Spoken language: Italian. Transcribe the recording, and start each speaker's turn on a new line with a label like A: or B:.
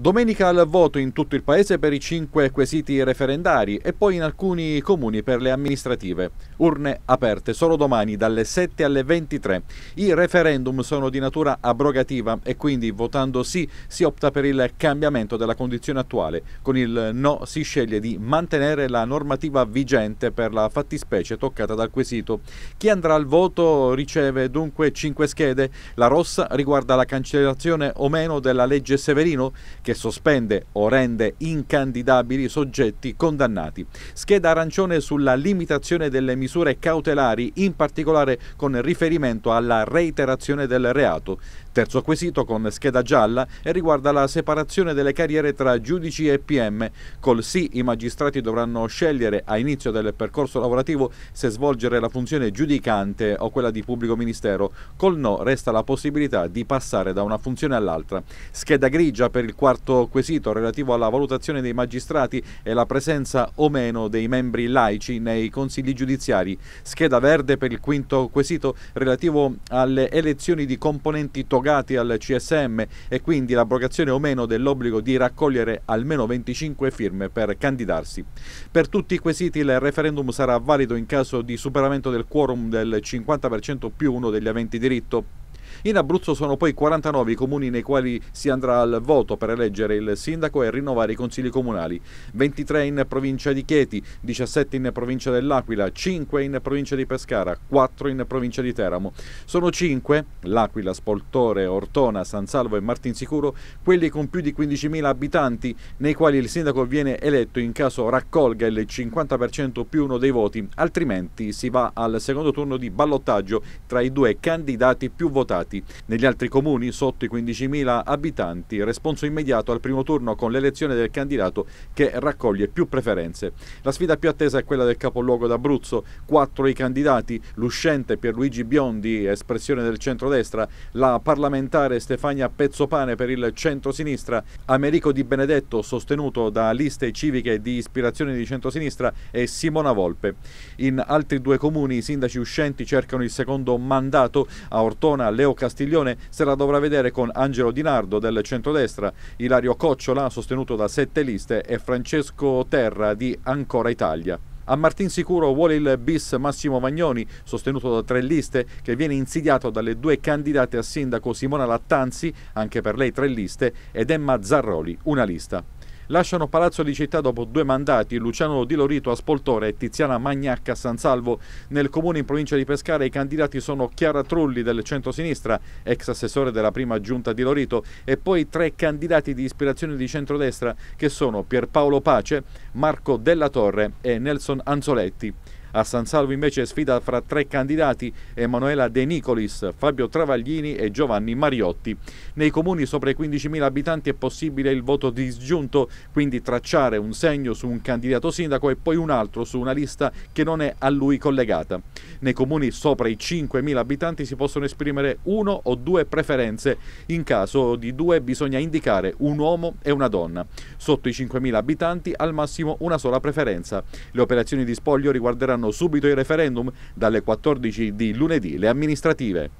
A: Domenica al voto in tutto il paese per i cinque quesiti referendari e poi in alcuni comuni per le amministrative. Urne aperte solo domani dalle 7 alle 23. I referendum sono di natura abrogativa e quindi votando sì si opta per il cambiamento della condizione attuale. Con il no si sceglie di mantenere la normativa vigente per la fattispecie toccata dal quesito. Chi andrà al voto riceve dunque cinque schede. La rossa riguarda la cancellazione o meno della legge Severino che che sospende o rende incandidabili soggetti condannati. Scheda arancione sulla limitazione delle misure cautelari, in particolare con riferimento alla reiterazione del reato. Terzo quesito con scheda gialla e riguarda la separazione delle carriere tra giudici e PM. Col sì i magistrati dovranno scegliere a inizio del percorso lavorativo se svolgere la funzione giudicante o quella di pubblico ministero. Col no resta la possibilità di passare da una funzione all'altra. Scheda grigia per il quarto quarto quesito relativo alla valutazione dei magistrati e la presenza o meno dei membri laici nei consigli giudiziari. Scheda verde per il quinto quesito relativo alle elezioni di componenti togati al CSM e quindi l'abrogazione o meno dell'obbligo di raccogliere almeno 25 firme per candidarsi. Per tutti i quesiti il referendum sarà valido in caso di superamento del quorum del 50% più uno degli aventi diritto. In Abruzzo sono poi 49 i comuni nei quali si andrà al voto per eleggere il sindaco e rinnovare i consigli comunali, 23 in provincia di Chieti, 17 in provincia dell'Aquila, 5 in provincia di Pescara, 4 in provincia di Teramo. Sono 5, l'Aquila, Spoltore, Ortona, San Salvo e Martinsicuro, quelli con più di 15.000 abitanti nei quali il sindaco viene eletto in caso raccolga il 50% più uno dei voti, altrimenti si va al secondo turno di ballottaggio tra i due candidati più votati deputati. Negli altri comuni, sotto i 15.000 abitanti, responso immediato al primo turno con l'elezione del candidato che raccoglie più preferenze. La sfida più attesa è quella del capoluogo d'Abruzzo, quattro i candidati, l'uscente Pierluigi Biondi, espressione del centrodestra, la parlamentare Stefania Pezzopane per il centro-sinistra, Americo Di Benedetto sostenuto da liste civiche di ispirazione di centro-sinistra e Simona Volpe. In altri due comuni i sindaci uscenti cercano il secondo mandato a Ortona, Leone Matteo Castiglione se la dovrà vedere con Angelo Di Nardo del centrodestra, Ilario Cocciola sostenuto da sette liste e Francesco Terra di Ancora Italia. A Martin Sicuro vuole il bis Massimo Magnoni, sostenuto da tre liste, che viene insidiato dalle due candidate a sindaco Simona Lattanzi, anche per lei tre liste, ed Emma Zarroli, una lista. Lasciano Palazzo di Città dopo due mandati Luciano Di Lorito a Spoltore e Tiziana Magnacca a San Salvo. Nel comune in provincia di Pescara i candidati sono Chiara Trulli del centro-sinistra, ex assessore della prima giunta di Lorito, e poi tre candidati di ispirazione di centrodestra che sono Pierpaolo Pace, Marco Della Torre e Nelson Anzoletti. A San Salvo invece sfida fra tre candidati Emanuela De Nicolis, Fabio Travaglini e Giovanni Mariotti. Nei comuni sopra i 15.000 abitanti è possibile il voto disgiunto, quindi tracciare un segno su un candidato sindaco e poi un altro su una lista che non è a lui collegata. Nei comuni sopra i 5.000 abitanti si possono esprimere uno o due preferenze. In caso di due bisogna indicare un uomo e una donna. Sotto i 5.000 abitanti al massimo una sola preferenza. Le operazioni di spoglio riguarderanno subito i referendum dalle 14 di lunedì, le amministrative.